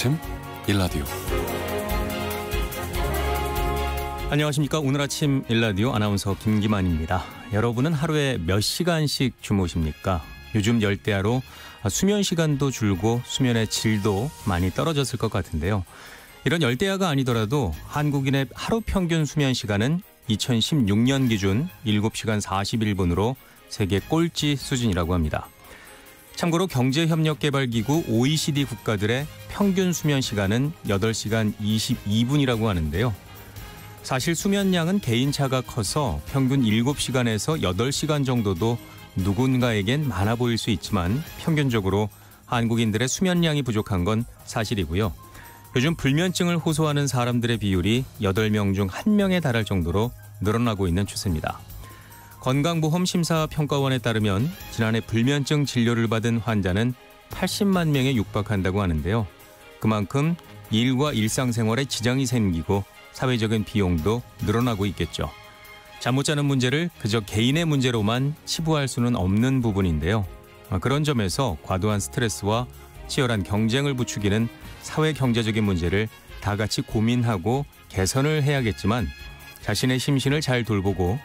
아침 일라디오 안녕하십니까 오늘 아침 일라디오 아나운서 김기만입니다. 여러분은 하루에 몇 시간씩 주무십니까? 요즘 열대야로 수면 시간도 줄고 수면의 질도 많이 떨어졌을 것 같은데요. 이런 열대야가 아니더라도 한국인의 하루 평균 수면 시간은 2016년 기준 7시간 41분으로 세계 꼴찌 수준이라고 합니다. 참고로 경제협력개발기구 OECD 국가들의 평균 수면 시간은 8시간 22분이라고 하는데요. 사실 수면량은 개인차가 커서 평균 7시간에서 8시간 정도도 누군가에겐 많아 보일 수 있지만 평균적으로 한국인들의 수면량이 부족한 건 사실이고요. 요즘 불면증을 호소하는 사람들의 비율이 8명 중 1명에 달할 정도로 늘어나고 있는 추세입니다. 건강보험심사평가원에 따르면 지난해 불면증 진료를 받은 환자는 80만 명에 육박한다고 하는데요. 그만큼 일과 일상생활에 지장이 생기고 사회적인 비용도 늘어나고 있겠죠. 잠 못 자는 문제를 그저 개인의 문제로만 치부할 수는 없는 부분인데요. 그런 점에서 과도한 스트레스와 치열한 경쟁을 부추기는 사회 경제적인 문제를 다 같이 고민하고 개선을 해야겠지만 자신의 심신을 잘 돌보고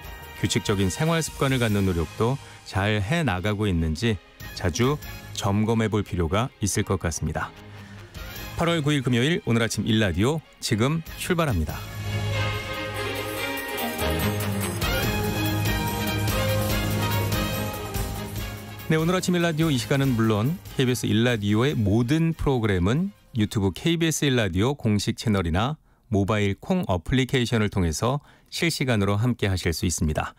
규칙적인 생활 습관을 갖는 노력도 잘 해 나가고 있는지 자주 점검해 볼 필요가 있을 것 같습니다. 8월 9일 금요일 오늘 아침 일라디오 지금 출발합니다. 네, 오늘 아침 일라디오 이 시간은 물론 KBS 일라디오의 모든 프로그램은 유튜브 KBS 일라디오 공식 채널이나 모바일 콩 어플리케이션을 통해서 실시간으로 함께 하실 수 있습니다.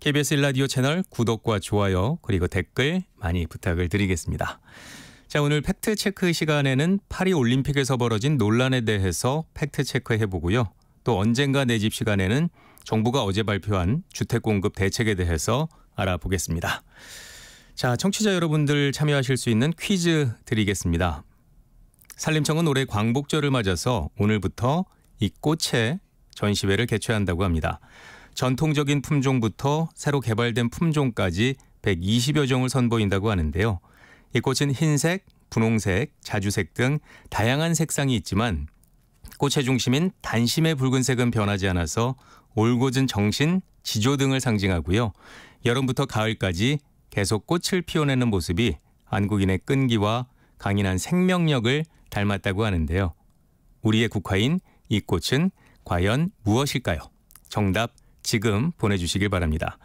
KBS 일라디오 채널 구독과 좋아요 그리고 댓글 많이 부탁을 드리겠습니다. 자 오늘 팩트 체크 시간에는 파리 올림픽에서 벌어진 논란에 대해서 팩트 체크해 보고요. 또 언젠가 내집 시간에는 정부가 어제 발표한 주택 공급 대책에 대해서 알아보겠습니다. 자 청취자 여러분들 참여하실 수 있는 퀴즈 드리겠습니다. 산림청은 올해 광복절을 맞아서 오늘부터 이 꽃에 전시회를 개최한다고 합니다. 전통적인 품종부터 새로 개발된 품종까지 120여 종을 선보인다고 하는데요. 이 꽃은 흰색, 분홍색, 자주색 등 다양한 색상이 있지만 꽃의 중심인 단심의 붉은색은 변하지 않아서 올곧은 정신, 지조 등을 상징하고요. 여름부터 가을까지 계속 꽃을 피워내는 모습이 안국인의 끈기와 강인한 생명력을 닮았다고 하는데요. 우리의 국화인 이 꽃은 과연 무엇일까요? 정답 지금 보내주시길 바랍니다.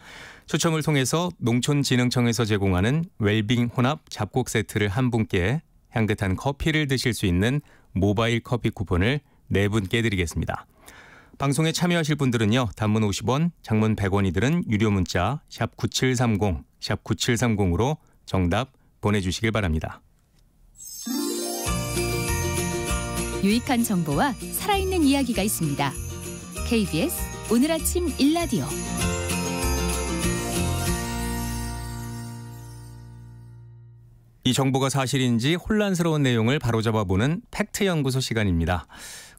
추첨을 통해서 농촌진흥청에서 제공하는 웰빙 혼합 잡곡 세트를 한 분께 향긋한 커피를 드실 수 있는 모바일 커피 쿠폰을 네 분께 드리겠습니다. 방송에 참여하실 분들은요. 단문 50원, 장문 100원이 들은 유료 문자 샵 9730, 샵 9730으로 정답 보내주시길 바랍니다. 유익한 정보와 살아있는 이야기가 있습니다. KBS 오늘 아침 일라디오 이 정보가 사실인지 혼란스러운 내용을 바로잡아보는 팩트 연구소 시간입니다.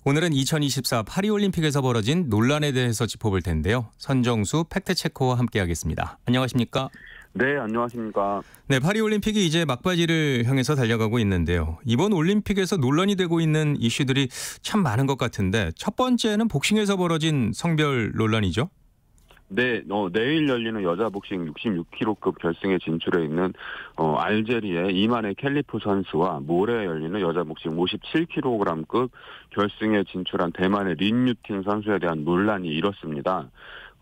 오늘은 2024 파리올림픽에서 벌어진 논란에 대해서 짚어볼 텐데요. 선정수 팩트체커와 함께하겠습니다. 안녕하십니까? 네, 안녕하십니까. 네, 파리 올림픽이 이제 막바지를 향해서 달려가고 있는데요. 이번 올림픽에서 논란이 되고 있는 이슈들이 참 많은 것 같은데 첫 번째는 복싱에서 벌어진 성별 논란이죠. 네, 어, 내일 열리는 여자 복싱 66kg급 결승에 진출해 있는 어, 알제리의 이만의 캘리프 선수와 모레 열리는 여자 복싱 57kg급 결승에 진출한 대만의 린 뉴틴 선수에 대한 논란이 일었습니다.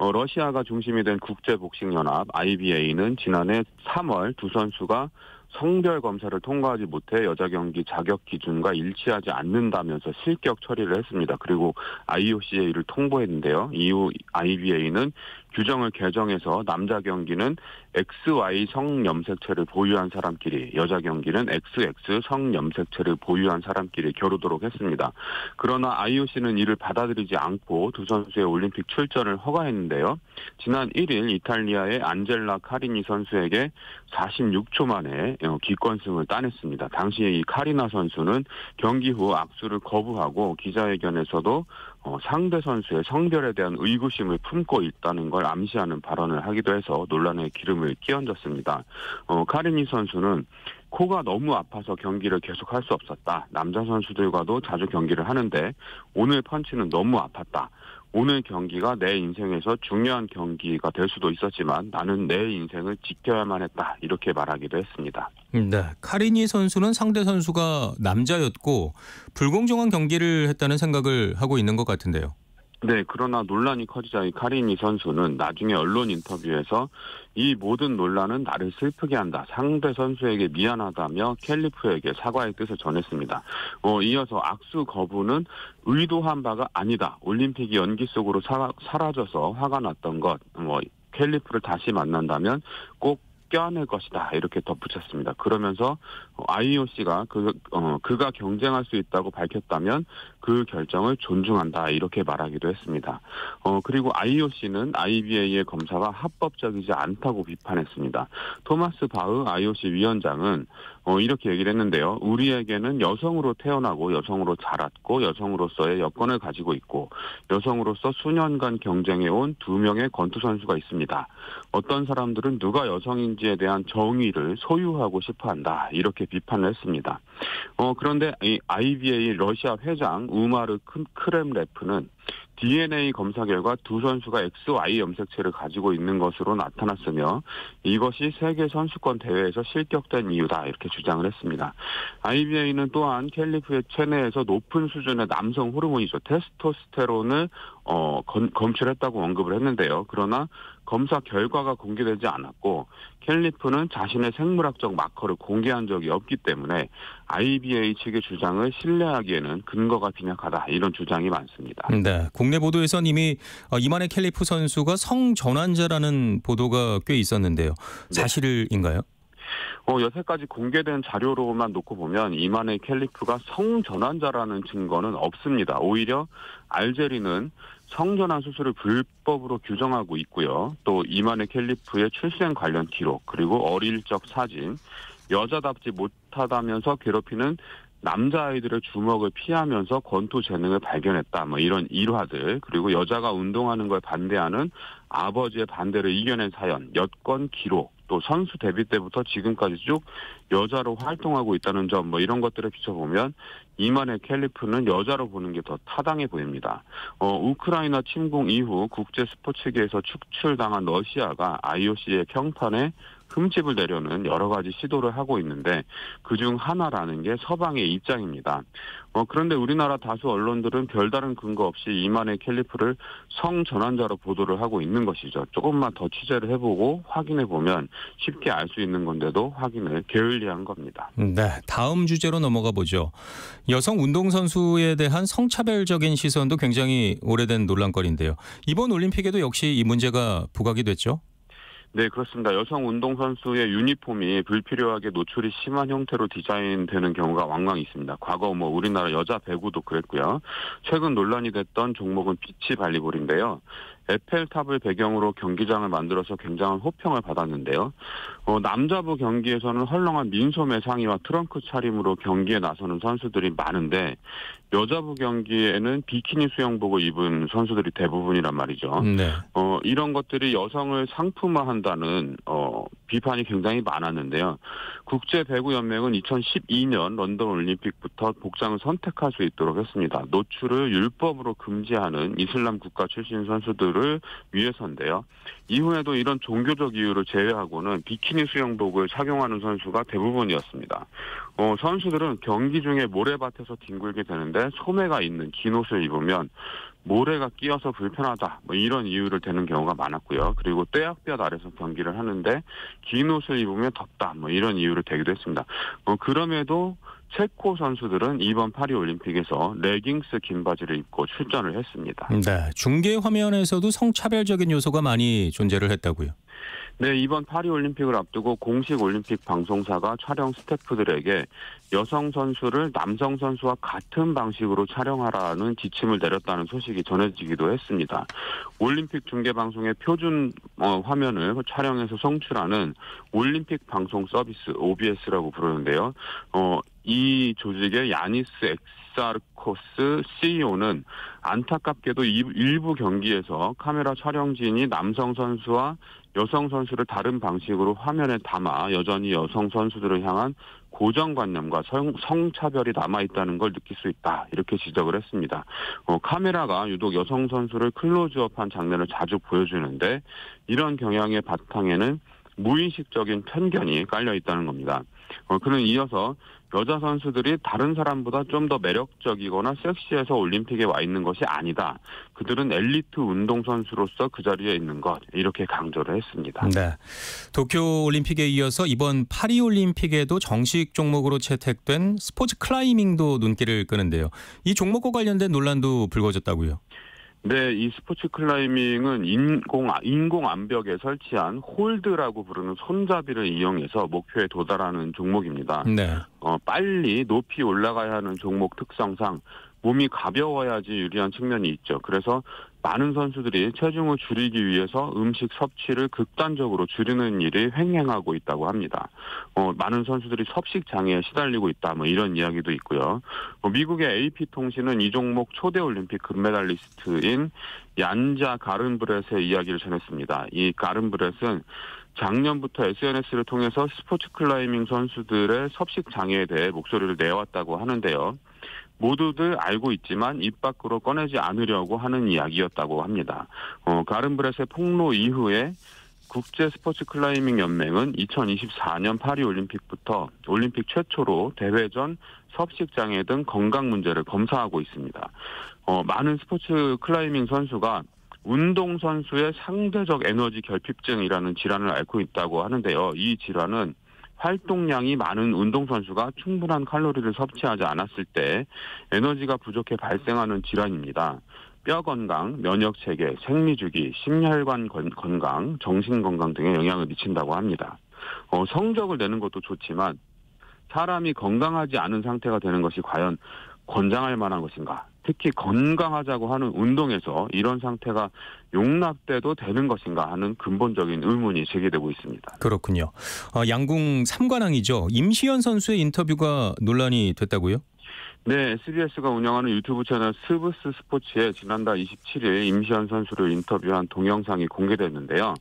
어, 러시아가 중심이 된 국제복싱연합 IBA는 지난해 3월 두 선수가 성별 검사를 통과하지 못해 여자 경기 자격 기준과 일치하지 않는다면서 실격 처리를 했습니다. 그리고 IOC에 이를 통보했는데요. 이후 IBA는 규정을 개정해서 남자 경기는 XY 성 염색체를 보유한 사람끼리 여자 경기는 XX 성 염색체를 보유한 사람끼리 겨루도록 했습니다. 그러나 IOC는 이를 받아들이지 않고 두 선수의 올림픽 출전을 허가했는데요. 지난 1일 이탈리아의 안젤라 카리니 선수에게 46초 만에 어, 기권승을 따냈습니다. 당시 이 카리나 선수는 경기 후 악수를 거부하고 기자회견에서도 어, 상대 선수의 성별에 대한 의구심을 품고 있다는 걸 암시하는 발언을 하기도 해서 논란의 기름 부담을 끼얹었습니다. 어, 카리니 선수는 코가 너무 아파서 경기를 계속할 수 없었다. 남자 선수들과도 자주 경기를 하는데 오늘 펀치는 너무 아팠다. 오늘 경기가 내 인생에서 중요한 경기가 될 수도 있었지만 나는 내 인생을 지켜야만 했다. 이렇게 말하기도 했습니다. 음, 네. 카리니 선수는 상대 선수가 남자였고 불공정한 경기를 했다는 생각을 하고 있는 것 같은데요. 네, 그러나 논란이 커지자 이 카리니 선수는 나중에 언론 인터뷰에서 이 모든 논란은 나를 슬프게 한다. 상대 선수에게 미안하다며 캘리프에게 사과의 뜻을 전했습니다. 어, 이어서 악수 거부는 의도한 바가 아니다. 올림픽이 연기 속으로 사, 사라져서 화가 났던 것, 뭐, 캘리프를 다시 만난다면 꼭 껴안을 것이다 이렇게 덧붙였습니다. 그러면서 IOC가 어, 그, 어, 그가 경쟁할 수 있다고 밝혔다면 그 결정을 존중한다 이렇게 말하기도 했습니다. 어, 그리고 IOC는 IBA의 검사가 합법적이지 않다고 비판했습니다. 토마스 바흐 IOC 위원장은 어, 이렇게 얘기를 했는데요. 우리에게는 여성으로 태어나고 여성으로 자랐고 여성으로서의 여건을 가지고 있고 여성으로서 수년간 경쟁해온 두 명의 권투 선수가 있습니다. 어떤 사람들은 누가 여성인지에 대한 정의를 소유하고 싶어 한다. 이렇게 비판을 했습니다. 어, 그런데 이 IBA 러시아 회장 우마르 크렘레프는 DNA 검사 결과 두 선수가 XY 염색체를 가지고 있는 것으로 나타났으며 이것이 세계 선수권 대회에서 실격된 이유다 이렇게 주장을 했습니다. IBA는 또한 캘리프의 체내에서 높은 수준의 남성 호르몬이죠 테스토스테론을 어, 검, 검출했다고 언급을 했는데요. 그러나 검사 결과가 공개되지 않았고 캘리프는 자신의 생물학적 마커를 공개한 적이 없기 때문에 IBA 측의 주장을 신뢰하기에는 근거가 빈약하다 이런 주장이 많습니다. 네, 국내 보도에선 이미 어, 이만의 캘리프 선수가 성전환자라는 보도가 꽤 있었는데요. 네. 사실인가요? 어, 여태까지 공개된 자료로만 놓고 보면 이만의 캘리프가 성전환자라는 증거는 없습니다. 오히려 알제리는 성전환 수술을 불법으로 규정하고 있고요. 또 이만의 캘리프의 출생 관련 기록 그리고 어릴 적 사진 여자답지 못하다면서 괴롭히는 남자아이들의 주먹을 피하면서 권투 재능을 발견했다. 뭐 이런 일화들, 그리고 여자가 운동하는 걸 반대하는 아버지의 반대를 이겨낸 사연, 여권 기록, 또 선수 데뷔 때부터 지금까지 쭉 여자로 활동하고 있다는 점, 뭐 이런 것들을 비춰보면 이만의 캘리프는 여자로 보는 게 더 타당해 보입니다. 어, 우크라이나 침공 이후 국제 스포츠계에서 축출당한 러시아가 IOC의 평판에 흠집을 내려는 여러 가지 시도를 하고 있는데 그중 하나라는 게 서방의 입장입니다. 어, 그런데 우리나라 다수 언론들은 별다른 근거 없이 이만의 캘리프를 성전환자로 보도를 하고 있는 것이죠. 조금만 더 취재를 해보고 확인해 보면 쉽게 알 수 있는 건데도 확인을 게을리한 겁니다. 네, 다음 주제로 넘어가 보죠. 여성 운동선수에 대한 성차별적인 시선도 굉장히 오래된 논란거리인데요. 이번 올림픽에도 역시 이 문제가 부각이 됐죠? 네, 그렇습니다. 여성 운동선수의 유니폼이 불필요하게 노출이 심한 형태로 디자인되는 경우가 왕왕 있습니다. 과거 뭐 우리나라 여자 배구도 그랬고요. 최근 논란이 됐던 종목은 비치 발리볼인데요. 에펠탑을 배경으로 경기장을 만들어서 굉장한 호평을 받았는데요. 어, 남자부 경기에서는 헐렁한 민소매 상의와 트렁크 차림으로 경기에 나서는 선수들이 많은데 여자부 경기에는 비키니 수영복을 입은 선수들이 대부분이란 말이죠. 네. 어, 이런 것들이 여성을 상품화한다는 어, 비판이 굉장히 많았는데요. 국제 배구 연맹은 2012년 런던 올림픽부터 복장을 선택할 수 있도록 했습니다. 노출을 율법으로 금지하는 이슬람 국가 출신 선수들을 위해서인데요. 이후에도 이런 종교적 이유를 제외하고는 비키니 수영복을 착용하는 선수가 대부분이었습니다. 어, 선수들은 경기 중에 모래밭에서 뒹굴게 되는데 소매가 있는 긴 옷을 입으면 모래가 끼어서 불편하다 뭐 이런 이유를 대는 경우가 많았고요. 그리고 떼약볕 아래서 경기를 하는데 긴 옷을 입으면 덥다 뭐 이런 이유를 대기도 했습니다. 뭐 그럼에도 체코 선수들은 이번 파리 올림픽에서 레깅스 긴 바지를 입고 출전을 했습니다. 네, 중계 화면에서도 성차별적인 요소가 많이 존재를 했다고요. 네, 이번 파리 올림픽을 앞두고 공식 올림픽 방송사가 촬영 스태프들에게 여성 선수를 남성 선수와 같은 방식으로 촬영하라는 지침을 내렸다는 소식이 전해지기도 했습니다. 올림픽 중계 방송의 표준 어, 화면을 촬영해서 송출하는 올림픽 방송 서비스 OBS라고 부르는데요. 어, 이 조직의 야니스 사르코스 CEO는 안타깝게도 일부 경기에서 카메라 촬영진이 남성 선수와 여성 선수를 다른 방식으로 화면에 담아 여전히 여성 선수들을 향한 고정관념과 성, 차별이 남아있다는 걸 느낄 수 있다. 이렇게 지적을 했습니다. 어, 카메라가 유독 여성 선수를 클로즈업한 장면을 자주 보여주는데 이런 경향의 바탕에는 무의식적인 편견이 깔려 있다는 겁니다. 어, 그는 이어서 여자 선수들이 다른 사람보다 좀 더 매력적이거나 섹시해서 올림픽에 와 있는 것이 아니다. 그들은 엘리트 운동 선수로서 그 자리에 있는 것 이렇게 강조를 했습니다. 네. 도쿄 올림픽에 이어서 이번 파리 올림픽에도 정식 종목으로 채택된 스포츠 클라이밍도 눈길을 끄는데요. 이 종목과 관련된 논란도 불거졌다고요. 네, 이 스포츠 클라이밍은 인공, 인공 암벽에 설치한 홀드라고 부르는 손잡이를 이용해서 목표에 도달하는 종목입니다. 네. 어, 빨리 높이 올라가야 하는 종목 특성상 몸이 가벼워야지 유리한 측면이 있죠. 그래서 많은 선수들이 체중을 줄이기 위해서 음식 섭취를 극단적으로 줄이는 일이 횡행하고 있다고 합니다. 어, 많은 선수들이 섭식 장애에 시달리고 있다, 뭐 이런 이야기도 있고요. 뭐 미국의 AP 통신은 이 종목 초대 올림픽 금메달리스트인 얀자 가른브렛의 이야기를 전했습니다. 이 가른브렛은 작년부터 SNS를 통해서 스포츠 클라이밍 선수들의 섭식 장애에 대해 목소리를 내왔다고 하는데요. 모두들 알고 있지만 입 밖으로 꺼내지 않으려고 하는 이야기였다고 합니다. 어, 가른브렛의 폭로 이후에 국제 스포츠 클라이밍 연맹은 2024년 파리 올림픽부터 올림픽 최초로 대회전 섭식 장애 등 건강 문제를 검사하고 있습니다. 어, 많은 스포츠 클라이밍 선수가 운동 선수의 상대적 에너지 결핍증이라는 질환을 앓고 있다고 하는데요. 이 질환은 활동량이 많은 운동선수가 충분한 칼로리를 섭취하지 않았을 때 에너지가 부족해 발생하는 질환입니다. 뼈 건강, 면역 체계, 생리 주기, 심혈관 건강, 정신 건강 등에 영향을 미친다고 합니다. 어, 성적을 내는 것도 좋지만 사람이 건강하지 않은 상태가 되는 것이 과연 권장할 만한 것인가 특히 건강하자고 하는 운동에서 이런 상태가 용납돼도 되는 것인가 하는 근본적인 의문이 제기되고 있습니다. 그렇군요. 아, 양궁 3관왕이죠. 임시현 선수의 인터뷰가 논란이 됐다고요? 네, SBS가 운영하는 유튜브 채널 스브스 스포츠에 지난달 27일 임시현 선수를 인터뷰한 동영상이 공개됐는데요.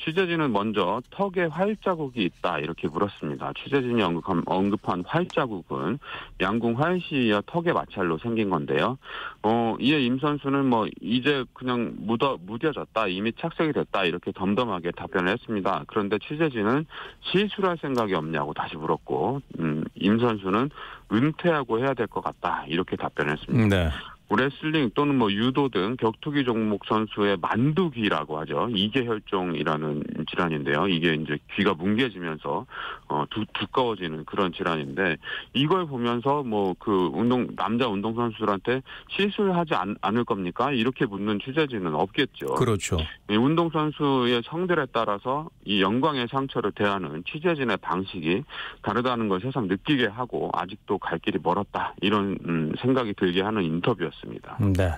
취재진은 먼저 턱에 활자국이 있다 이렇게 물었습니다. 취재진이 언급한, 언급한 활자국은 양궁 활시와 턱의 마찰로 생긴 건데요. 어, 이에 임 선수는 뭐 이제 그냥 묻어 무뎌졌다 이미 착색이 됐다 이렇게 덤덤하게 답변을 했습니다. 그런데 취재진은 시술할 생각이 없냐고 다시 물었고 음, 임 선수는 은퇴하고 해야 될 것 같다 이렇게 답변했습니다. 네. 레슬링 또는 뭐 유도 등 격투기 종목 선수의 만두귀라고 하죠. 이계혈종이라는 질환인데요. 이게 이제 귀가 뭉개지면서 어, 두, 두꺼워지는 그런 질환인데 이걸 보면서 뭐 그 운동 남자 운동 선수들한테 시술하지 않, 않을 겁니까? 이렇게 묻는 취재진은 없겠죠. 그렇죠. 이 운동 선수의 성들에 따라서 이 영광의 상처를 대하는 취재진의 방식이 다르다는 걸 새삼 느끼게 하고 아직도 갈 길이 멀었다 이런 음, 생각이 들게 하는 인터뷰였습니다. 같습니다. 음, 네.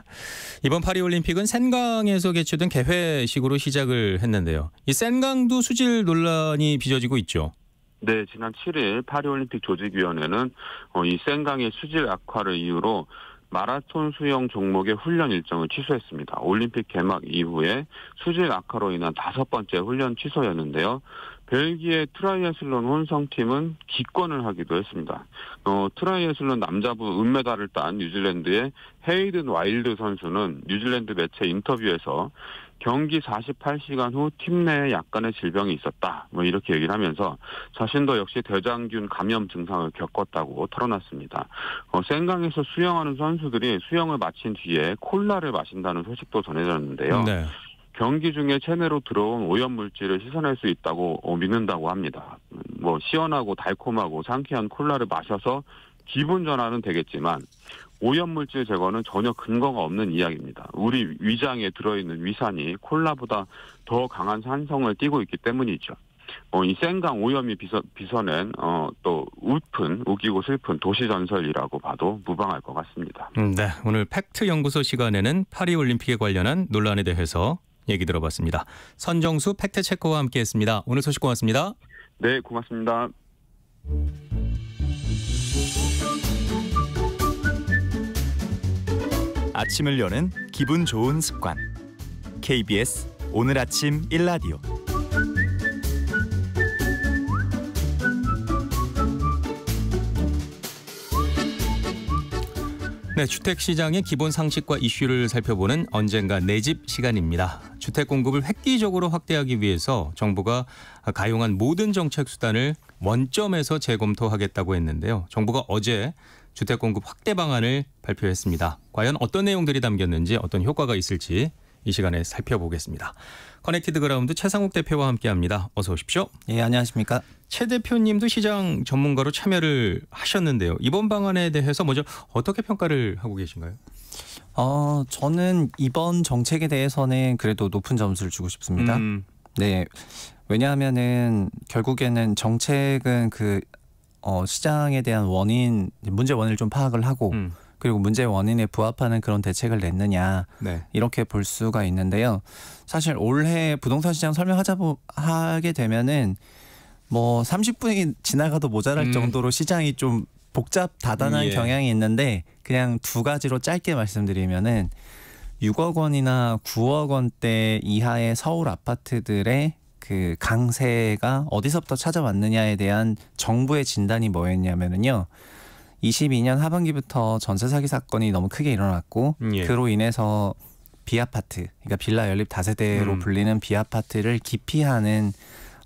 이번 파리 올림픽은 센강에서 개최된 개회식으로 시작을 했는데요. 이 센강도 수질 논란이 빚어지고 있죠. 네, 지난 7일 파리올림픽 조직위원회는 어, 이 센강의 수질 악화를 이유로 마라톤 수영 종목의 훈련 일정을 취소했습니다. 올림픽 개막 이후에 수질 악화로 인한 다섯 번째 훈련 취소였는데요. 벨기에 트라이애슬론 혼성팀은 기권을 하기도 했습니다. 어, 트라이애슬론 남자부 은메달을 딴 뉴질랜드의 헤이든 와일드 선수는 뉴질랜드 매체 인터뷰에서 경기 48시간 후 팀 내에 약간의 질병이 있었다. 뭐 이렇게 얘기를 하면서 자신도 역시 대장균 감염 증상을 겪었다고 털어놨습니다. 어, 센강에서 수영하는 선수들이 수영을 마친 뒤에 콜라를 마신다는 소식도 전해졌는데요. 네. 경기 중에 체내로 들어온 오염물질을 씻어낼 수 있다고 어, 믿는다고 합니다. 뭐 시원하고 달콤하고 상쾌한 콜라를 마셔서 기분 전환은 되겠지만 오염물질 제거는 전혀 근거가 없는 이야기입니다. 우리 위장에 들어있는 위산이 콜라보다 더 강한 산성을 띠고 있기 때문이죠. 어, 이 생강 오염이 비서, 빚어낸 어, 또 웃픈 우기고 슬픈 도시 전설이라고 봐도 무방할 것 같습니다. 음, 네, 오늘 팩트 연구소 시간에는 파리 올림픽에 관련한 논란에 대해서 얘기 들어봤습니다. 선정수 팩트 체커와 함께했습니다. 오늘 소식 고맙습니다. 네, 고맙습니다. 아침을 여는 기분 좋은 습관 KBS 오늘 아침 1라디오 네, 주택 시장의 기본 상식과 이슈를 살펴보는 언젠가 내집 시간입니다. 주택 공급을 획기적으로 확대하기 위해서 정부가 가용한 모든 정책 수단을 원점에서 재검토하겠다고 했는데요. 정부가 어제 주택 공급 확대 방안을 발표했습니다. 과연 어떤 내용들이 담겼는지 어떤 효과가 있을지 이 시간에 살펴보겠습니다. 커넥티드 그라운드 최상욱 대표와 함께합니다. 어서 오십시오. 예, 안녕하십니까. 최 대표님도 시장 전문가로 참여를 하셨는데요. 이번 방안에 대해서 먼저 어떻게 평가를 하고 계신가요? 어, 저는 이번 정책에 대해서는 그래도 높은 점수를 주고 싶습니다. 음. 네. 왜냐하면은 결국에는 정책은 그 어, 시장에 대한 원인 문제 원인을 좀 파악을 하고 음. 그리고 문제 원인에 부합하는 그런 대책을 냈느냐 네. 이렇게 볼 수가 있는데요. 사실 올해 부동산 시장 설명하자 하게 되면은 뭐 30분이 지나가도 모자랄 음. 정도로 시장이 좀 복잡 다단한 예. 경향이 있는데 그냥 두 가지로 짧게 말씀드리면은 6억 원이나 9억 원대 이하의 서울 아파트들의 그 강세가 어디서부터 찾아왔느냐에 대한 정부의 진단이 뭐였냐면은요. 22년 하반기부터 전세 사기 사건이 너무 크게 일어났고 예. 그로 인해서 비아파트, 그러니까 빌라 연립 다세대로 음. 불리는 비아파트를 기피하는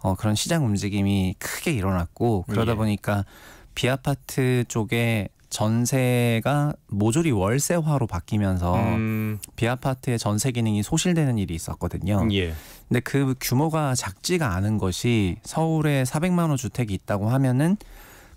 어, 그런 시장 움직임이 크게 일어났고 그러다 예. 보니까 비아파트 쪽에 전세가 모조리 월세화로 바뀌면서 음. 비아파트의 전세 기능이 소실되는 일이 있었거든요. 예. 근데 그 규모가 작지가 않은 것이 서울에 400만 호 주택이 있다고 하면은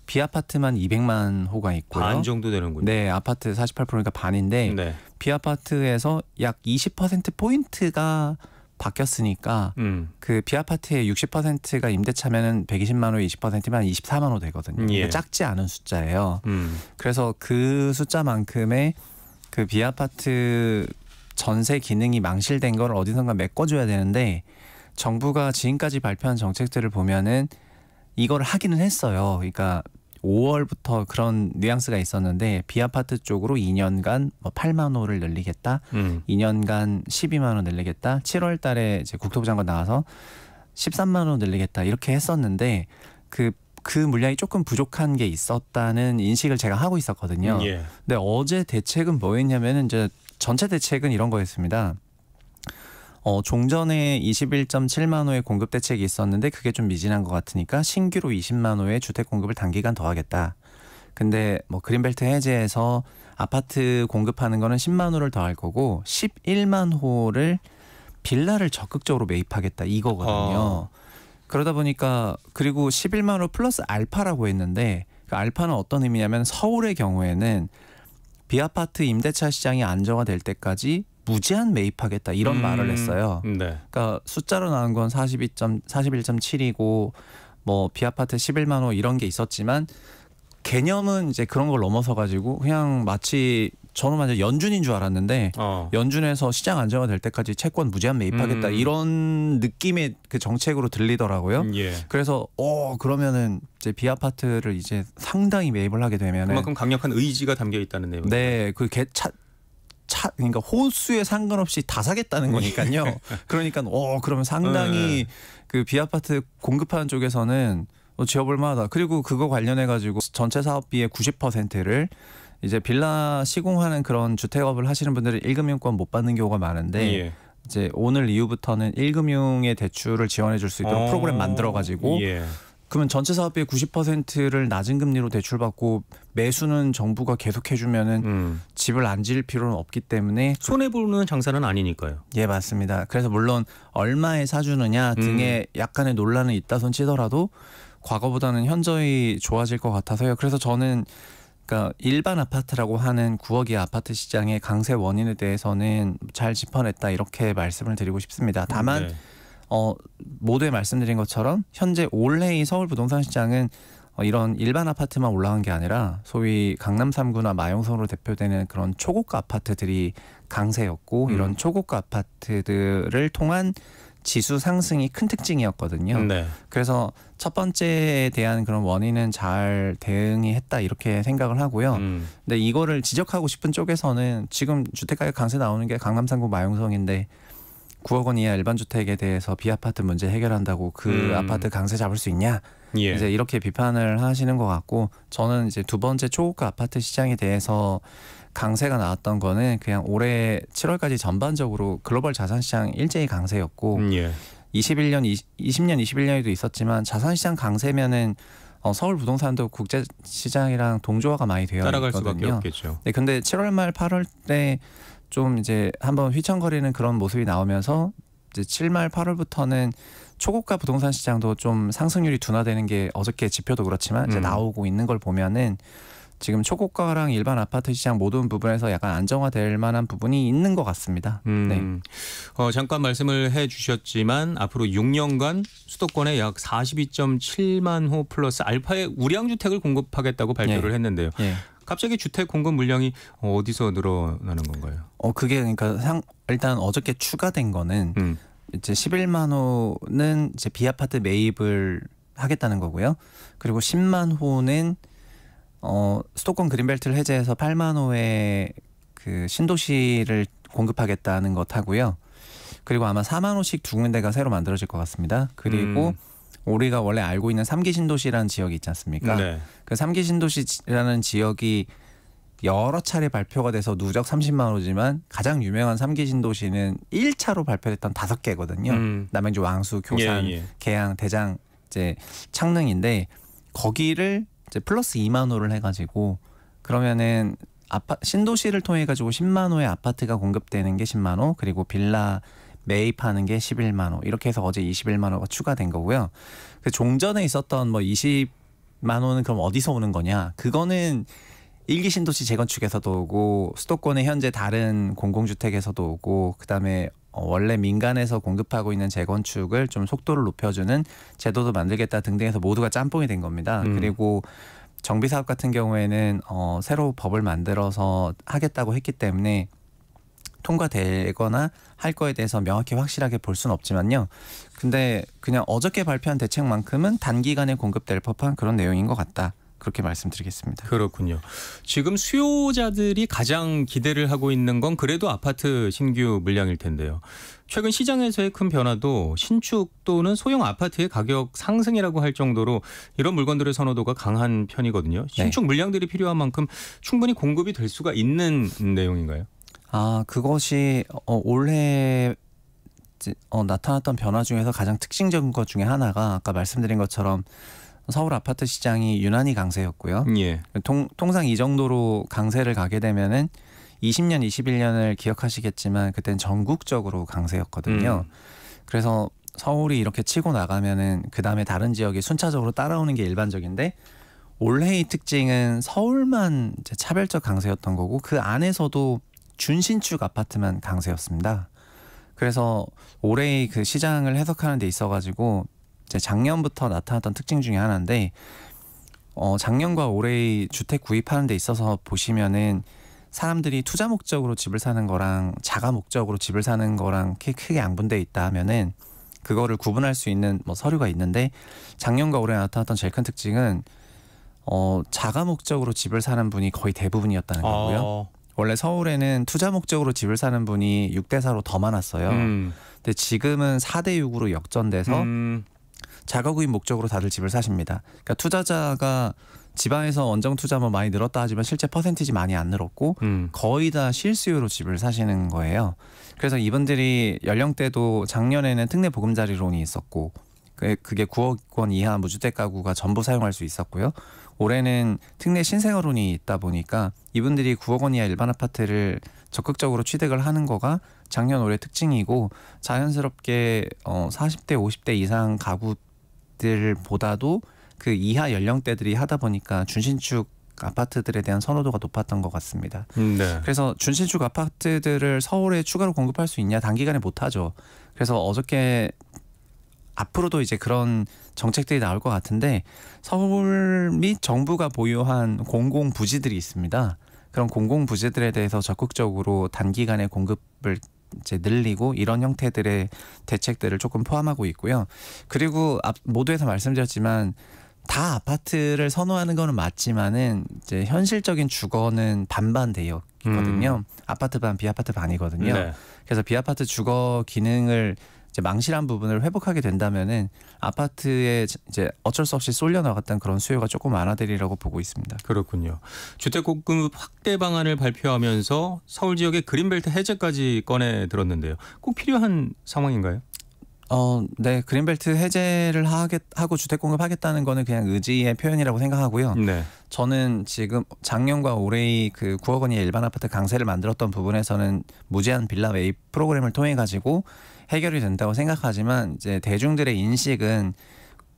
비아파트만 200만 호가 있고요. 반 정도 되는군요. 네, 아파트 48%니까 반인데 네. 비아파트에서 약 20% 포인트가 바뀌었으니까 음. 그 비아파트의 60%가 임대 차면은 120만 원, 20%면 24만 원 되거든요. 예. 작지 않은 숫자예요. 음. 그래서 그 숫자만큼의 그 비아파트 전세 기능이 망실된 걸 어디선가 메꿔줘야 되는데 정부가 지금까지 발표한 정책들을 보면은 이걸 하기는 했어요. 그러니까 5월부터 그런 뉘앙스가 있었는데 비아파트 쪽으로 2년간 뭐 8만 호를 늘리겠다, 음. 2년간 12만 호 늘리겠다, 7월 달에 이제 국토부 장관 나와서 13만 호 늘리겠다 이렇게 했었는데 그그 그 물량이 조금 부족한 게 있었다는 인식을 제가 하고 있었거든요. 음, 예. 근데 어제 대책은 뭐였냐면은 이제 전체 대책은 이런 거였습니다. 어, 종전에 21.7만 호의 공급 대책이 있었는데 그게 좀 미진한 것 같으니까 신규로 20만 호의 주택 공급을 단기간 더 하겠다. 근데 뭐 그린벨트 해제에서 아파트 공급하는 거는 10만 호를 더 할 거고 11만 호를 빌라를 적극적으로 매입하겠다 이거거든요. 어. 그러다 보니까 그리고 11만 호 플러스 알파라고 했는데 그 알파는 어떤 의미냐면 서울의 경우에는 비아파트 임대차 시장이 안정화될 때까지 무제한 매입하겠다 이런 음, 말을 했어요. 네. 그러니까 숫자로 나온 건 42점 41.7이고 뭐 비아파트 11만 호 이런 게 있었지만 개념은 이제 그런 걸 넘어서 가지고 그냥 마치 저는 완전 연준인 줄 알았는데 어. 연준에서 시장 안정화 될 때까지 채권 무제한 매입하겠다 음. 이런 느낌의 그 정책으로 들리더라고요. 음, 예. 그래서 어 그러면은 이제 비아파트를 이제 상당히 매입을 하게 되면 그만큼 강력한 의지가 담겨 있다는 내용. 네, 그게 차, 차 그러니까 호수에 상관없이 다 사겠다는 음. 거니까요. 그러니까 어 그러면 상당히 네. 그 비아파트 공급하는 쪽에서는 어, 지어볼 만하다. 그리고 그거 관련해 가지고 전체 사업비의 90%를 이제 빌라 시공하는 그런 주택업을 하시는 분들은 1금융권 못 받는 경우가 많은데 예. 이제 오늘 이후부터는 1금융의 대출을 지원해 줄 수 있도록 어. 프로그램 만들어 가지고 예. 그러면 전체 사업비의 90%를 낮은 금리로 대출받고 매수는 정부가 계속 해주면은 음. 집을 안 지을 필요는 없기 때문에 손해 보는 장사는 아니니까요. 예 맞습니다. 그래서 물론 얼마에 사주느냐 등의 음. 약간의 논란은 있다손 치더라도 과거보다는 현저히 좋아질 것 같아서요. 그래서 저는 그러니까 일반 아파트라고 하는 9억이 아파트 시장의 강세 원인에 대해서는 잘 짚어냈다 이렇게 말씀을 드리고 싶습니다. 다만 네. 어, 모두에 말씀드린 것처럼 현재 올해의 서울 부동산 시장은 어, 이런 일반 아파트만 올라간 게 아니라 소위 강남 3구나 마용성으로 대표되는 그런 초고가 아파트들이 강세였고 음. 이런 초고가 아파트들을 통한 지수 상승이 큰 특징이었거든요. 네. 그래서 첫 번째에 대한 그런 원인은 잘 대응이 했다 이렇게 생각을 하고요. 음. 근데 이거를 지적하고 싶은 쪽에서는 지금 주택가격 강세 나오는 게 강남 3구 마용성인데 9억 원 이하 일반 주택에 대해서 비아파트 문제 해결한다고 그 음. 아파트 강세 잡을 수 있냐? 예. 이제 이렇게 비판을 하시는 것 같고 저는 이제 두 번째 초고가 아파트 시장에 대해서 강세가 나왔던 거는 그냥 올해 7월까지 전반적으로 글로벌 자산 시장 일제히 강세였고 음, 예. 21년 20, 년 21년에도 있었지만 자산 시장 강세면은 어, 서울 부동산도 국제 시장이랑 동조화가 많이 되어 있거든요. 수밖에 없겠죠. 네, 근데 7월 말 8월 때좀 이제 한번 휘청거리는 그런 모습이 나오면서 이제 7말 8월부터는 초고가 부동산 시장도 좀 상승률이 둔화되는 게 어저께 지표도 그렇지만 이제 음. 나오고 있는 걸 보면은 지금 초고가랑 일반 아파트 시장 모든 부분에서 약간 안정화될 만한 부분이 있는 것 같습니다. 음. 네. 어, 잠깐 말씀을 해주셨지만 앞으로 6년간 수도권에 약 42.7만 호 플러스 알파의 우량 주택을 공급하겠다고 발표를 네. 했는데요. 네. 갑자기 주택 공급 물량이 어디서 늘어나는 건가요? 어 그게 그러니까 상, 일단 어저께 추가된 거는 음. 이제 11만 호는 이제 비아파트 매입을 하겠다는 거고요. 그리고 10만 호는 어 수도권 그린벨트를 해제해서 8만 호의 그 신도시를 공급하겠다는 것 하고요. 그리고 아마 4만 호씩 두 군데가 새로 만들어질 것 같습니다. 그리고 음. 우리가 원래 알고 있는 삼기 신도시라는 지역이 있지 않습니까? 네. 그 삼기 신도시라는 지역이 여러 차례 발표가 돼서 누적 30만 호지만 가장 유명한 삼기 신도시는 1차로 발표됐던 다섯 개거든요. 음. 남양주 왕수, 예, 교산, 예, 예. 계양, 대장, 이제 창릉인데 거기를 이제 플러스 2만 호를 해 가지고 그러면은 아파 신도시를 통해 가지고 10만 호의 아파트가 공급되는 게 10만 호, 그리고 빌라 매입하는 게 11만 원 이렇게 해서 어제 21만 원가 추가된 거고요. 그 종전에 있었던 뭐 20만 원은 그럼 어디서 오는 거냐? 그거는 일기 신도시 재건축에서도 오고 수도권의 현재 다른 공공주택에서도 오고 그다음에 어, 원래 민간에서 공급하고 있는 재건축을 좀 속도를 높여주는 제도도 만들겠다 등등해서 모두가 짬뽕이 된 겁니다. 음. 그리고 정비 사업 같은 경우에는 어, 새로 법을 만들어서 하겠다고 했기 때문에 통과되거나 할 거에 대해서 명확히 확실하게 볼 수는 없지만요. 근데 그냥 어저께 발표한 대책만큼은 단기간에 공급될 법한 그런 내용인 것 같다. 그렇게 말씀드리겠습니다. 그렇군요. 지금 수요자들이 가장 기대를 하고 있는 건 그래도 아파트 신규 물량일 텐데요. 최근 시장에서의 큰 변화도 신축 또는 소형 아파트의 가격 상승이라고 할 정도로 이런 물건들의 선호도가 강한 편이거든요. 네. 신축 물량들이 필요한 만큼 충분히 공급이 될 수가 있는 내용인가요? 아, 그것이 어, 올해 어, 나타났던 변화 중에서 가장 특징적인 것 중에 하나가 아까 말씀드린 것처럼 서울 아파트 시장이 유난히 강세였고요. 예. 통, 통상 이 정도로 강세를 가게 되면은 20년, 21년을 기억하시겠지만 그땐 전국적으로 강세였거든요. 음. 그래서 서울이 이렇게 치고 나가면은 그 다음에 다른 지역이 순차적으로 따라오는 게 일반적인데 올해의 특징은 서울만 차별적 강세였던 거고 그 안에서도 준신축 아파트만 강세였습니다. 그래서 올해의 그 시장을 해석하는 데 있어 가지고 이제 작년부터 나타났던 특징 중에 하나인데 어 작년과 올해의 주택 구입하는 데 있어서 보시면은 사람들이 투자 목적으로 집을 사는 거랑 자가 목적으로 집을 사는 거랑 크게 양분돼 있다 하면은 그거를 구분할 수 있는 뭐 서류가 있는데 작년과 올해 나타났던 제일 큰 특징은 어 자가 목적으로 집을 사는 분이 거의 대부분이었다는 거고요. 어. 원래 서울에는 투자 목적으로 집을 사는 분이 6대 4로 더 많았어요. 음. 근데 지금은 4대 6으로 역전돼서 음. 자가구입 목적으로 다들 집을 사십니다. 그러니까 투자자가 지방에서 원정 투자만 뭐 많이 늘었다 하지만 실제 퍼센티지 많이 안 늘었고 음. 거의 다 실수요로 집을 사시는 거예요. 그래서 이분들이 연령대도 작년에는 특례 보금자리론이 있었고 그, 그게 9억 원 이하 무주택 가구가 전부 사용할 수 있었고요. 올해는 특례 신생아론이 있다 보니까 이분들이 9억 원 이하 일반 아파트를 적극적으로 취득을 하는 거가 작년 올해 특징이고 자연스럽게 어 40대 50대 이상 가구들보다도 그 이하 연령대들이 하다 보니까 준신축 아파트들에 대한 선호도가 높았던 것 같습니다. 음, 네. 그래서 준신축 아파트들을 서울에 추가로 공급할 수 있냐 단기간에 못하죠. 그래서 어저께 앞으로도 이제 그런 정책들이 나올 것 같은데 서울 및 정부가 보유한 공공 부지들이 있습니다. 그런 공공 부지들에 대해서 적극적으로 단기간에 공급을 이제 늘리고 이런 형태들의 대책들을 조금 포함하고 있고요. 그리고 앞 모두에서 말씀드렸지만 다 아파트를 선호하는 거는 맞지만은 이제 현실적인 주거는 반반 되역이거든요 음. 아파트 반 비아파트 반이거든요. 네. 그래서 비아파트 주거 기능을 이제 망실한 부분을 회복하게 된다면은 아파트에 이제 어쩔 수 없이 쏠려 나갔던 그런 수요가 조금 완화되리라고 보고 있습니다. 그렇군요. 주택 공급 확대 방안을 발표하면서 서울 지역의 그린벨트 해제까지 꺼내 들었는데요. 꼭 필요한 상황인가요? 어, 네. 그린벨트 해제를 하겠, 하고 주택 공급하겠다는 거는 그냥 의지의 표현이라고 생각하고요. 네. 저는 지금 작년과 올해의 그 9억 원의 일반 아파트 강세를 만들었던 부분에서는 무제한 빌라 매입 프로그램을 통해 가지고 해결이 된다고 생각하지만 이제 대중들의 인식은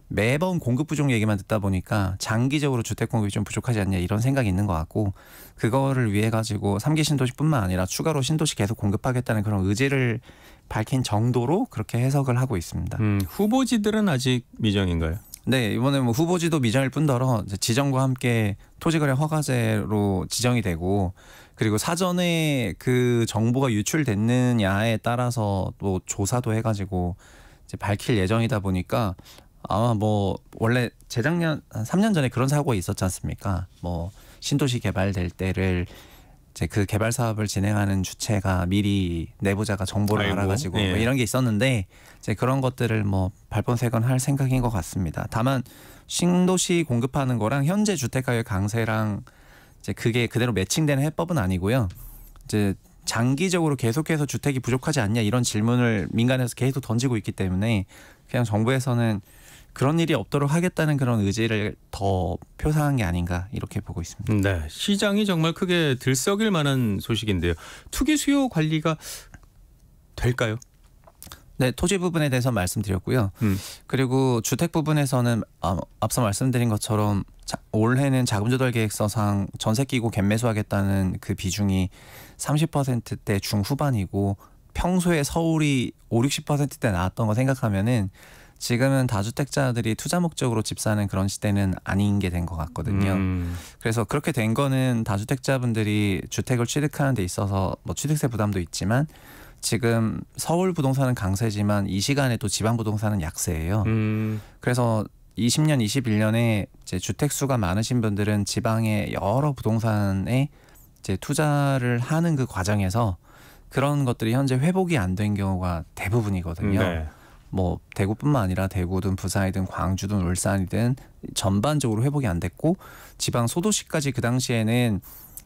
매번 공급 부족 얘기만 듣다 보니까 장기적으로 주택 공급이 좀 부족하지 않냐 이런 생각이 있는 것 같고 그거를 위해 가지고 삼기 신도시뿐만 아니라 추가로 신도시 계속 공급하겠다는 그런 의지를 밝힌 정도로 그렇게 해석을 하고 있습니다. 음, 후보지들은 아직 미정인가요? 네 이번에 뭐 후보지도 미정일 뿐더러 지정과 함께 토지거래 허가제로 지정이 되고 그리고 사전에 그 정보가 유출됐느냐에 따라서 또 조사도 해가지고 이제 밝힐 예정이다 보니까 아마 뭐 원래 재작년 한 3년 전에 그런 사고가 있었지 않습니까? 뭐 신도시 개발될 때를 이제 그 개발 사업을 진행하는 주체가 미리 내부자가 정보를 아이고, 알아가지고 예. 뭐 이런 게 있었는데 이제 그런 것들을 뭐 발본색은 할 생각인 것 같습니다. 다만 신도시 공급하는 거랑 현재 주택 가격 강세랑 이제 그게 그대로 매칭되는 해법은 아니고요. 이제 장기적으로 계속해서 주택이 부족하지 않냐 이런 질문을 민간에서 계속 던지고 있기 때문에 그냥 정부에서는 그런 일이 없도록 하겠다는 그런 의지를 더 표상한 게 아닌가 이렇게 보고 있습니다. 음, 네, 시장이 정말 크게 들썩일 만한 소식인데요. 투기 수요 관리가 될까요? 네, 토지 부분에 대해서 말씀드렸고요. 음. 그리고 주택 부분에서는 아, 앞서 말씀드린 것처럼 자, 올해는 자금 조달 계획서상 전세 끼고 갭매수하겠다는 그 비중이 30%대 중후반이고 평소에 서울이 5, 60%대 나왔던 거 생각하면은 지금은 다주택자들이 투자 목적으로 집 사는 그런 시대는 아닌 게 된 것 같거든요. 음. 그래서 그렇게 된 거는 다주택자분들이 주택을 취득하는 데 있어서 뭐 취득세 부담도 있지만 지금 서울 부동산은 강세지만 이 시간에 또 지방 부동산은 약세예요. 음. 그래서 20년, 21년에 이제 주택 수가 많으신 분들은 지방의 여러 부동산에 이제 투자를 하는 그 과정에서 그런 것들이 현재 회복이 안 된 경우가 대부분이거든요. 네. 뭐 대구뿐만 아니라 대구든 부산이든 광주든 울산이든 전반적으로 회복이 안 됐고 지방 소도시까지 그 당시에는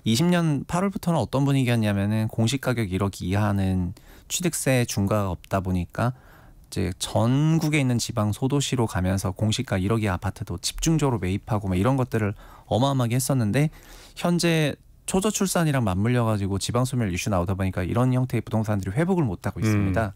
20년 8월부터는 어떤 분위기였냐면은 공시 가격 1억 이하는 취득세 중과가 없다 보니까 이제 전국에 있는 지방 소도시로 가면서 공시가 1억의 아파트도 집중적으로 매입하고 막 이런 것들을 어마어마하게 했었는데 현재 초저출산이랑 맞물려 가지고 지방 소멸 이슈 나오다 보니까 이런 형태의 부동산들이 회복을 못 하고 있습니다. 음.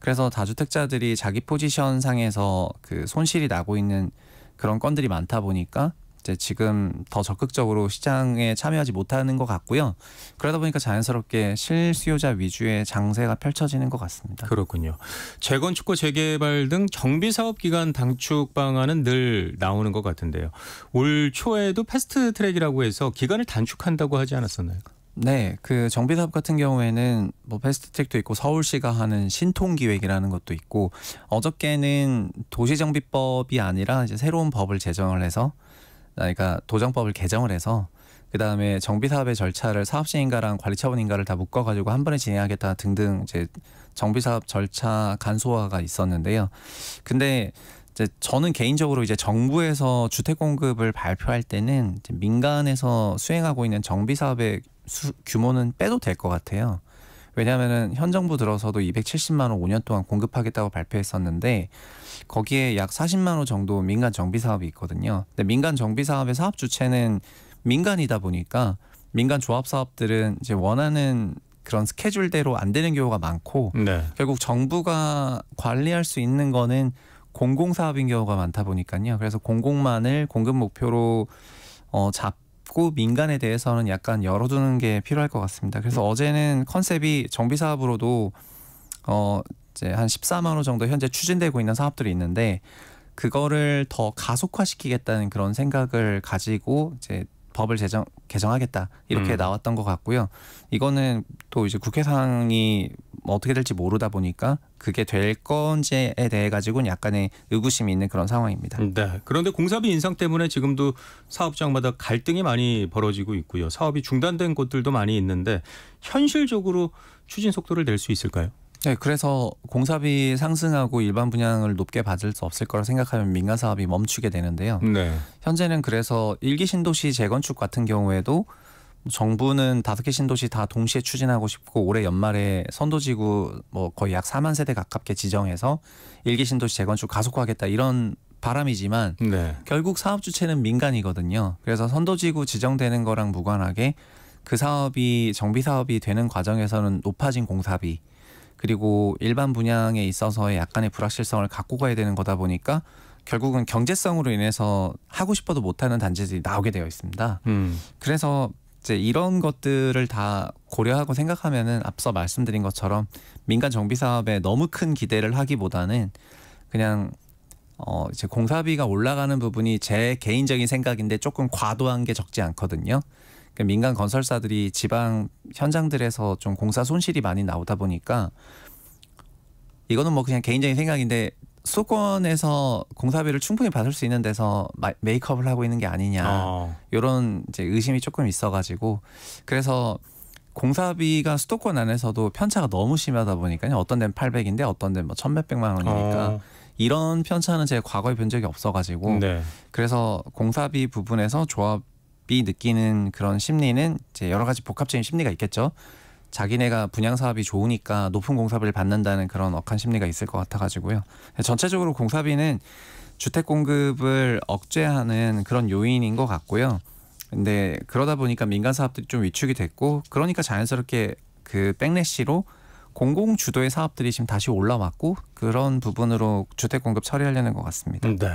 그래서 다주택자들이 자기 포지션 상에서 그 손실이 나고 있는 그런 건들이 많다 보니까 이제 지금 더 적극적으로 시장에 참여하지 못하는 것 같고요. 그러다 보니까 자연스럽게 실수요자 위주의 장세가 펼쳐지는 것 같습니다. 그렇군요. 재건축과 재개발 등 정비 사업 기간 당축 방안은 늘 나오는 것 같은데요. 올 초에도 패스트 트랙이라고 해서 기간을 단축한다고 하지 않았었나요? 네, 그 정비사업 같은 경우에는 뭐 패스트트랙도 있고 서울시가 하는 신통기획이라는 것도 있고 어저께는 도시정비법이 아니라 이제 새로운 법을 제정을 해서 그러니까 도정법을 개정을 해서 그 다음에 정비 사업의 절차를 사업 시행인가랑 관리 처분인가를 다 묶어가지고 한 번에 진행하겠다 등등 이제 정비 사업 절차 간소화가 있었는데요. 근데 이제 저는 개인적으로 이제 정부에서 주택 공급을 발표할 때는 민간에서 수행하고 있는 정비 사업의 수, 규모는 빼도 될 것 같아요. 왜냐하면은 현 정부 들어서도 270만 원 5년 동안 공급하겠다고 발표했었는데 거기에 약 40만 원 정도 민간 정비 사업이 있거든요. 근데 민간 정비 사업의 사업 주체는 민간이다 보니까 민간 조합 사업들은 이제 원하는 그런 스케줄대로 안 되는 경우가 많고 네. 결국 정부가 관리할 수 있는 거는 공공 사업인 경우가 많다 보니까요. 그래서 공공만을 공급 목표로 어, 잡 닫고 민간에 대해서는 약간 열어두는 게 필요할 것 같습니다. 그래서 음. 어제는 컨셉이 정비 사업으로도 어 이제 한 14만 호 정도 현재 추진되고 있는 사업들이 있는데 그거를 더 가속화시키겠다는 그런 생각을 가지고 이제 법을 제정 개정하겠다 이렇게 음. 나왔던 것 같고요. 이거는 또 이제 국회 상황이 뭐 어떻게 될지 모르다 보니까 그게 될 건지에 대해 가지고는 약간의 의구심이 있는 그런 상황입니다. 음, 네. 그런데 공사비 인상 때문에 지금도 사업장마다 갈등이 많이 벌어지고 있고요. 사업이 중단된 곳들도 많이 있는데 현실적으로 추진 속도를 낼 수 있을까요? 네, 그래서 공사비 상승하고 일반 분양을 높게 받을 수 없을 거라 생각하면 민간 사업이 멈추게 되는데요. 네. 현재는 그래서 일기 신도시 재건축 같은 경우에도 정부는 다섯 개 신도시 다 동시에 추진하고 싶고 올해 연말에 선도지구 뭐 거의 약 4만 세대 가깝게 지정해서 일기 신도시 재건축 가속화하겠다 이런 바람이지만 네. 결국 사업 주체는 민간이거든요. 그래서 선도지구 지정되는 거랑 무관하게 그 사업이 정비 사업이 되는 과정에서는 높아진 공사비 그리고 일반 분양에 있어서의 약간의 불확실성을 갖고 가야 되는 거다 보니까 결국은 경제성으로 인해서 하고 싶어도 못하는 단지들이 나오게 되어 있습니다. 음. 그래서 이제 이런 것들을 다 고려하고 생각하면은 앞서 말씀드린 것처럼 민간 정비 사업에 너무 큰 기대를 하기보다는 그냥 어 이제 공사비가 올라가는 부분이 제 개인적인 생각인데 조금 과도한 게 적지 않거든요. 그러니까 민간 건설사들이 지방 현장들에서 좀 공사 손실이 많이 나오다 보니까 이거는 뭐 그냥 개인적인 생각인데 수도권에서 공사비를 충분히 받을 수 있는 데서 마, 메이크업을 하고 있는 게 아니냐 어. 아. 이런 이제 의심이 조금 있어가지고 그래서 공사비가 수도권 안에서도 편차가 너무 심하다 보니까요 어떤 데는 800인데 어떤 데는 뭐 천몇백만 원이니까 어. 이런 편차는 제가 과거에 본 적이 없어가지고 네. 그래서 공사비 부분에서 조합 기업이 느끼는 그런 심리는 이제 여러 가지 복합적인 심리가 있겠죠. 자기네가 분양 사업이 좋으니까 높은 공사비를 받는다는 그런 억한 심리가 있을 것 같아가지고요. 전체적으로 공사비는 주택 공급을 억제하는 그런 요인인 것 같고요. 근데 그러다 보니까 민간 사업들이 좀 위축이 됐고 그러니까 자연스럽게 그 백래시로 공공 주도의 사업들이 지금 다시 올라왔고 그런 부분으로 주택 공급 처리하려는 것 같습니다. 네.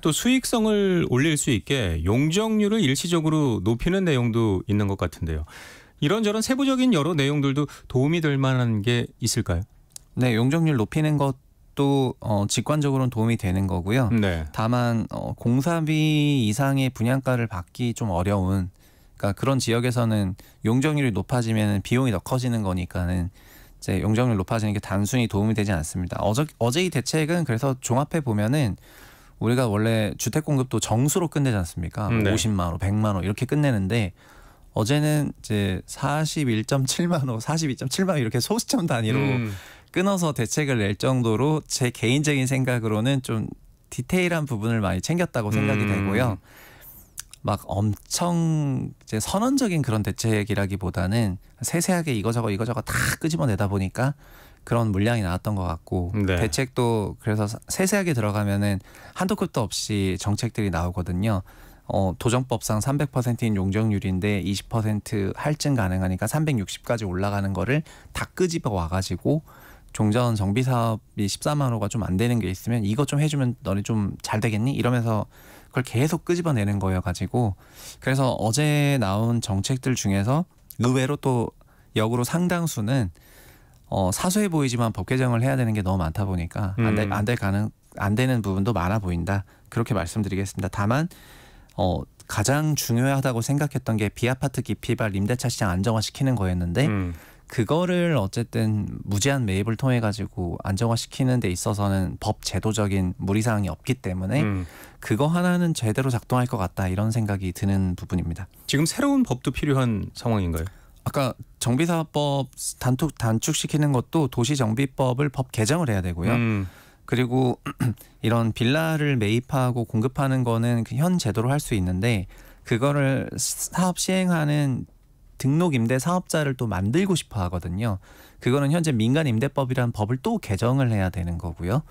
또 수익성을 올릴 수 있게 용적률을 일시적으로 높이는 내용도 있는 것 같은데요. 이런저런 세부적인 여러 내용들도 도움이 될 만한 게 있을까요? 네, 용적률 높이는 것또 어, 직관적으로는 도움이 되는 거고요. 네. 다만 어, 공사비 이상의 분양가를 받기 좀 어려운 그러니까 그런 지역에서는 용적률이 높아지면 비용이 더 커지는 거니까는 이제 용적률 높아지는 게 단순히 도움이 되지 않습니다. 어저, 어제 이 대책은 그래서 종합해 보면은 우리가 원래 주택 공급도 정수로 끝내지 않습니까? 네. 50만 원, 100만 원 이렇게 끝내는데 어제는 이제 41.7만 원, 42.7만 원 이렇게 소수점 단위로 음. 끊어서 대책을 낼 정도로 제 개인적인 생각으로는 좀 디테일한 부분을 많이 챙겼다고 생각이 음. 되고요. 막 엄청 이제 선언적인 그런 대책이라기보다는 세세하게 이거저거 이거저거 다 끄집어내다 보니까 그런 물량이 나왔던 것 같고 네. 대책도 그래서 세세하게 들어가면은 한도 끝도 없이 정책들이 나오거든요. 어, 도정법상 300%인 용적률인데 20% 할증 가능하니까 360까지 올라가는 거를 다 끄집어 와가지고 종전 정비 사업이 14만 호가 좀 안 되는 게 있으면 이거 좀 해주면 너네 좀 잘 되겠니? 이러면서 그걸 계속 끄집어내는 거여가지고 그래서 어제 나온 정책들 중에서 의외로 또 역으로 상당수는 어, 사소해 보이지만 법 개정을 해야 되는 게 너무 많다 보니까 안될 음. 안될 가능 안 되는 부분도 많아 보인다 그렇게 말씀드리겠습니다. 다만 어, 가장 중요하다고 생각했던 게 비아파트 기피발 임대차 시장 안정화시키는 거였는데 음. 그거를 어쨌든 무제한 매입을 통해 가지고 안정화시키는 데 있어서는 법 제도적인 무리 사항이 없기 때문에 음. 그거 하나는 제대로 작동할 것 같다 이런 생각이 드는 부분입니다. 지금 새로운 법도 필요한 상황인가요? 아까 정비사업법 단축 단축시키는 것도 도시정비법을 법 개정을 해야 되고요. 음. 그리고 이런 빌라를 매입하고 공급하는 거는 그 현 제도로 할 수 있는데 그거를 사업 시행하는 등록 임대 사업자를 또 만들고 싶어 하거든요. 그거는 현재 민간 임대법이라는 법을 또 개정을 해야 되는 거고요.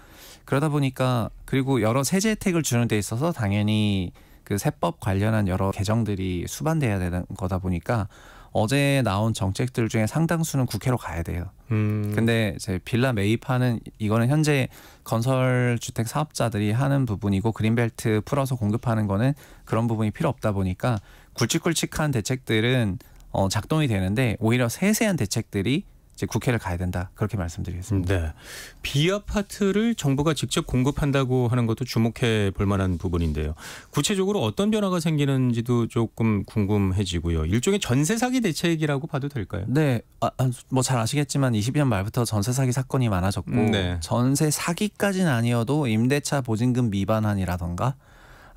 그러다 보니까 그리고 여러 세제 혜택을 주는 데 있어서 당연히 그 세법 관련한 여러 개정들이 수반돼야 되는 거다 보니까 어제 나온 정책들 중에 상당수는 국회로 가야 돼요. 음. 근데 이제 빌라 매입하는 이거는 현재 건설 주택 사업자들이 하는 부분이고 그린벨트 풀어서 공급하는 거는 그런 부분이 필요 없다 보니까 굵직굵직한 대책들은 어 작동이 되는데 오히려 세세한 대책들이 이제 국회를 가야 된다 그렇게 말씀드리겠습니다. 네. 비아파트를 정부가 직접 공급한다고 하는 것도 주목해 볼 만한 부분인데요. 구체적으로 어떤 변화가 생기는지도 조금 궁금해지고요. 일종의 전세 사기 대책이라고 봐도 될까요? 네. 아, 아 뭐잘 아시겠지만 22년 말부터 전세 사기 사건이 많아졌고 네. 전세 사기까지는 아니어도 임대차 보증금 미반환이라던가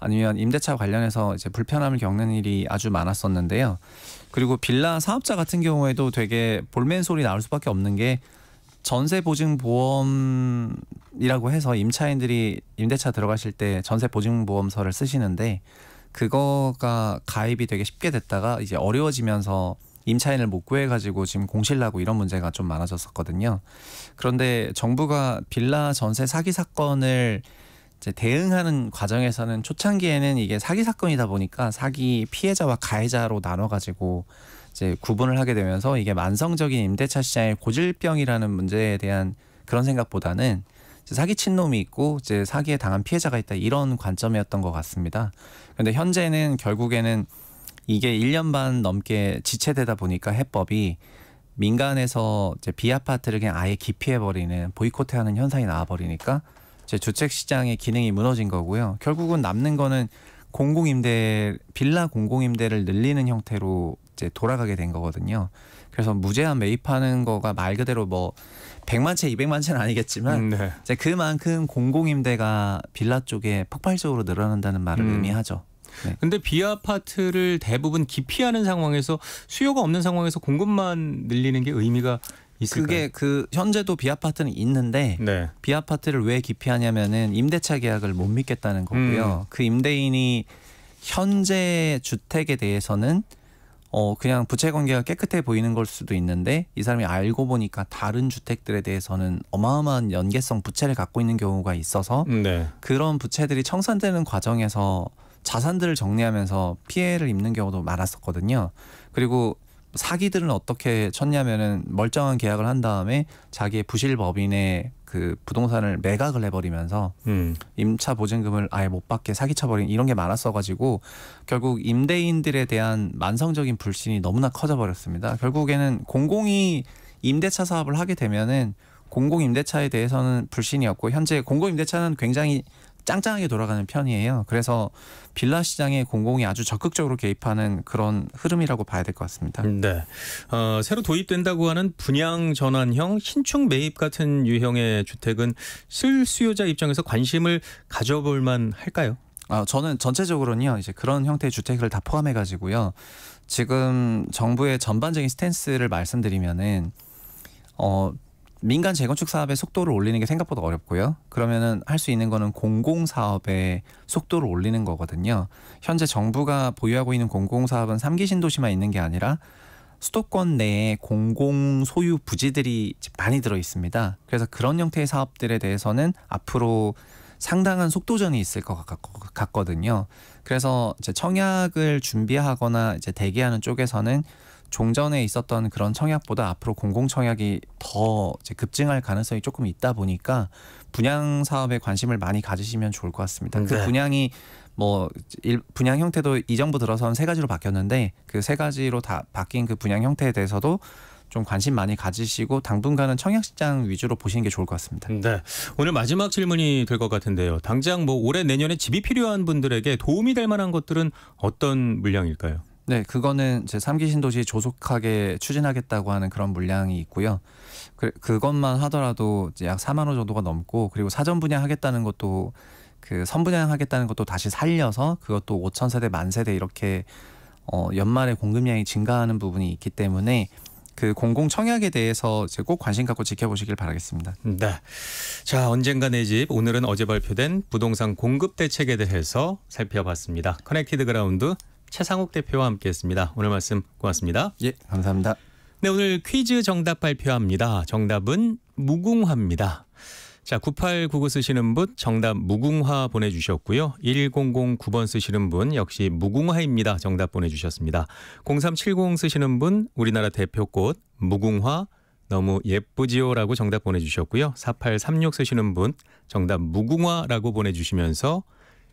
아니면 임대차 관련해서 이제 불편함을 겪는 일이 아주 많았었는데요. 그리고 빌라 사업자 같은 경우에도 되게 볼멘 소리 나올 수밖에 없는 게 전세 보증 보험이라고 해서 임차인들이 임대차 들어가실 때 전세 보증 보험서를 쓰시는데 그거가 가입이 되게 쉽게 됐다가 이제 어려워지면서 임차인을 못 구해가지고 지금 공실나고 이런 문제가 좀 많아졌었거든요. 그런데 정부가 빌라 전세 사기 사건을 이제 대응하는 과정에서는 초창기에는 이게 사기 사건이다 보니까 사기 피해자와 가해자로 나눠가지고 이제 구분을 하게 되면서 이게 만성적인 임대차 시장의 고질병이라는 문제에 대한 그런 생각보다는 사기친 놈이 있고 이제 사기에 당한 피해자가 있다 이런 관점이었던 것 같습니다. 그런데 현재는 결국에는 이게 1년 반 넘게 지체되다 보니까 해법이 민간에서 이제 비아파트를 그냥 아예 기피해버리는 보이콧해하는 현상이 나와버리니까 이제 주택 시장의 기능이 무너진 거고요. 결국은 남는 거는 공공 임대 빌라 공공 임대를 늘리는 형태로 이제 돌아가게 된 거거든요. 그래서 무제한 매입하는 거가 말 그대로 뭐 100만 채, 200만 채는 아니겠지만 음, 네. 이제 그만큼 공공 임대가 빌라 쪽에 폭발적으로 늘어난다는 말을 음. 의미하죠. 네. 근데 비아파트를 대부분 기피하는 상황에서 수요가 없는 상황에서 공급만 늘리는 게 의미가 있을까요? 그게 그 현재도 비아파트는 있는데 네. 비아파트를 왜 기피하냐면은 임대차 계약을 못 믿겠다는 거고요. 음. 그 임대인이 현재 주택에 대해서는 어 그냥 부채 관계가 깨끗해 보이는 걸 수도 있는데 이 사람이 알고 보니까 다른 주택들에 대해서는 어마어마한 연계성 부채를 갖고 있는 경우가 있어서 음, 네. 그런 부채들이 청산되는 과정에서 자산들을 정리하면서 피해를 입는 경우도 많았었거든요. 그리고 사기들은 어떻게 쳤냐면은 멀쩡한 계약을 한 다음에 자기의 부실 법인의 그 부동산을 매각을 해버리면서 음. 임차 보증금을 아예 못 받게 사기쳐버린 이런 게 많았어가지고 결국 임대인들에 대한 만성적인 불신이 너무나 커져버렸습니다. 결국에는 공공이 임대차 사업을 하게 되면은 공공임대차에 대해서는 불신이었고 현재 공공임대차는 굉장히 짱짱하게 돌아가는 편이에요. 그래서 빌라 시장에 공공이 아주 적극적으로 개입하는 그런 흐름이라고 봐야 될 것 같습니다. 음, 네. 어, 새로 도입된다고 하는 분양 전환형 신축 매입 같은 유형의 주택은 실수요자 입장에서 관심을 가져볼 만 할까요? 아, 저는 전체적으로는요. 이제 그런 형태의 주택을 다 포함해 가지고요. 지금 정부의 전반적인 스탠스를 말씀드리면은 어, 민간 재건축 사업의 속도를 올리는 게 생각보다 어렵고요. 그러면은 할수 있는 거는 공공 사업의 속도를 올리는 거거든요. 현재 정부가 보유하고 있는 공공 사업은 삼기 신도시만 있는 게 아니라 수도권 내에 공공 소유 부지들이 많이 들어 있습니다. 그래서 그런 형태의 사업들에 대해서는 앞으로 상당한 속도전이 있을 것 같거든요. 그래서 이제 청약을 준비하거나 이제 대기하는 쪽에서는 종전에 있었던 그런 청약보다 앞으로 공공 청약이 더 급증할 가능성이 조금 있다 보니까 분양 사업에 관심을 많이 가지시면 좋을 것 같습니다. 그 네. 그 분양이 뭐 분양 형태도 이 정부 들어선 세 가지로 바뀌었는데 그 세 가지로 다 바뀐 그 분양 형태에 대해서도 좀 관심 많이 가지시고 당분간은 청약시장 위주로 보시는 게 좋을 것 같습니다. 네. 오늘 마지막 질문이 될 것 같은데요. 당장 뭐 올해 내년에 집이 필요한 분들에게 도움이 될 만한 것들은 어떤 물량일까요? 네, 그거는 제 3기 신도시 조속하게 추진하겠다고 하는 그런 물량이 있고요. 그, 그것만 하더라도 약 4만 호 정도가 넘고 그리고 사전 분양하겠다는 것도 그 선분양하겠다는 것도 다시 살려서 그것도 5천 세대 만 세대 이렇게 어, 연말에 공급량이 증가하는 부분이 있기 때문에 그 공공 청약에 대해서 이제 꼭 관심 갖고 지켜보시길 바라겠습니다. 네. 자, 언젠가 내 집 오늘은 어제 발표된 부동산 공급 대책에 대해서 살펴봤습니다. 커넥티드 그라운드 최상욱 대표와 함께했습니다. 오늘 말씀 고맙습니다. 예, 감사합니다. 네, 오늘 퀴즈 정답 발표합니다. 정답은 무궁화입니다. 자, 9899 쓰시는 분 정답 무궁화 보내주셨고요. 1009번 쓰시는 분 역시 무궁화입니다. 정답 보내주셨습니다. 0370 쓰시는 분 우리나라 대표꽃 무궁화 너무 예쁘지요라고 정답 보내주셨고요. 4836 쓰시는 분 정답 무궁화라고 보내주시면서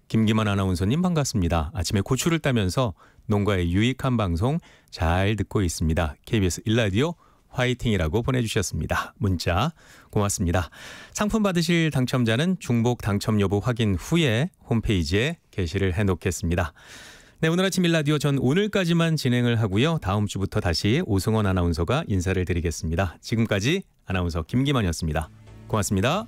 김기만 아나운서님 반갑습니다. 아침에 고추를 따면서 농가의 유익한 방송 잘 듣고 있습니다. KBS 일라디오 화이팅이라고 보내주셨습니다. 문자 고맙습니다. 상품 받으실 당첨자는 중복 당첨 여부 확인 후에 홈페이지에 게시를 해놓겠습니다. 네, 오늘 아침 일라디오 전 오늘까지만 진행을 하고요. 다음 주부터 다시 오승원 아나운서가 인사를 드리겠습니다. 지금까지 아나운서 김기만이었습니다. 고맙습니다.